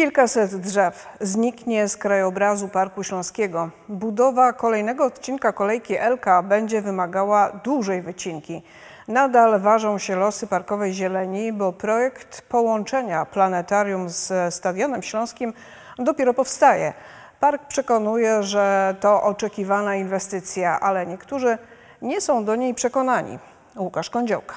Kilkaset drzew zniknie z krajobrazu Parku Śląskiego. Budowa kolejnego odcinka kolejki LK będzie wymagała dużej wycinki. Nadal ważą się losy Parkowej Zieleni, bo projekt połączenia planetarium z Stadionem Śląskim dopiero powstaje. Park przekonuje, że to oczekiwana inwestycja, ale niektórzy nie są do niej przekonani. Łukasz Kądziołka.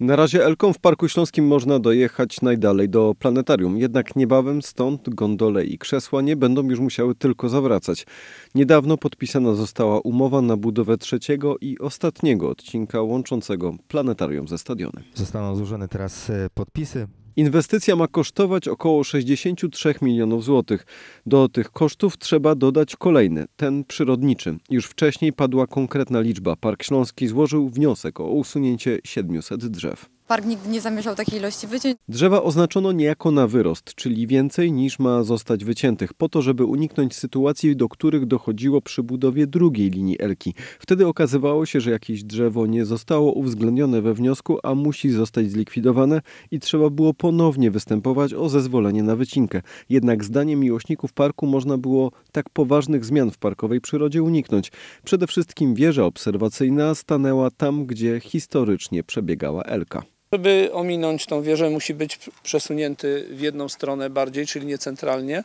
Na razie Elką w Parku Śląskim można dojechać najdalej do planetarium, jednak niebawem stąd gondole i krzesła nie będą już musiały tylko zawracać. Niedawno podpisana została umowa na budowę trzeciego i ostatniego odcinka łączącego planetarium ze stadionem. Zostaną złożone teraz e, podpisy. Inwestycja ma kosztować około 63 milionów złotych. Do tych kosztów trzeba dodać kolejny, ten przyrodniczy. Już wcześniej padła konkretna liczba. Park Śląski złożył wniosek o usunięcie 700 drzew. Park nigdy nie zamierzał takiej ilości wyciąć. Drzewa oznaczono niejako na wyrost, czyli więcej niż ma zostać wyciętych, po to, żeby uniknąć sytuacji, do których dochodziło przy budowie drugiej linii Elki. Wtedy okazywało się, że jakieś drzewo nie zostało uwzględnione we wniosku, a musi zostać zlikwidowane i trzeba było ponownie występować o zezwolenie na wycinkę. Jednak zdaniem miłośników parku można było tak poważnych zmian w parkowej przyrodzie uniknąć. Przede wszystkim wieża obserwacyjna stanęła tam, gdzie historycznie przebiegała Elka. Żeby ominąć tą wieżę musi być przesunięty w jedną stronę bardziej, czyli nie centralnie.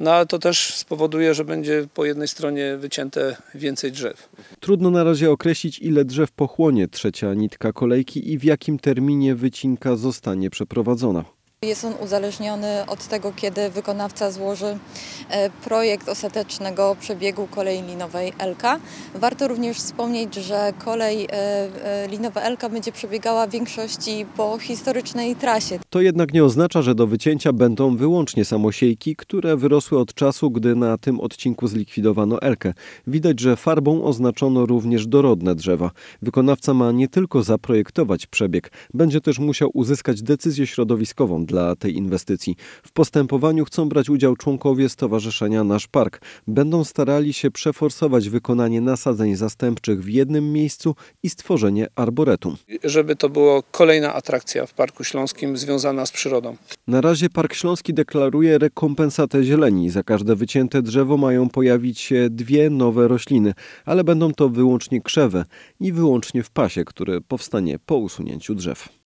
No ale to też spowoduje, że będzie po jednej stronie wycięte więcej drzew. Trudno na razie określić, ile drzew pochłonie trzecia nitka kolejki i w jakim terminie wycinka zostanie przeprowadzona. Jest on uzależniony od tego, kiedy wykonawca złoży e, projekt ostatecznego przebiegu kolei linowej LK. Warto również wspomnieć, że kolej e, e, linowa LK będzie przebiegała w większości po historycznej trasie. To jednak nie oznacza, że do wycięcia będą wyłącznie samosiejki, które wyrosły od czasu, gdy na tym odcinku zlikwidowano LK. Widać, że farbą oznaczono również dorodne drzewa. Wykonawca ma nie tylko zaprojektować przebieg, będzie też musiał uzyskać decyzję środowiskową dla tej inwestycji. W postępowaniu chcą brać udział członkowie Stowarzyszenia Nasz Park. Będą starali się przeforsować wykonanie nasadzeń zastępczych w jednym miejscu i stworzenie arboretum. Żeby to była kolejna atrakcja w Parku Śląskim związana z przyrodą. Na razie Park Śląski deklaruje rekompensatę zieleni. Za każde wycięte drzewo mają pojawić się dwie nowe rośliny, ale będą to wyłącznie krzewy i wyłącznie w pasie, który powstanie po usunięciu drzew.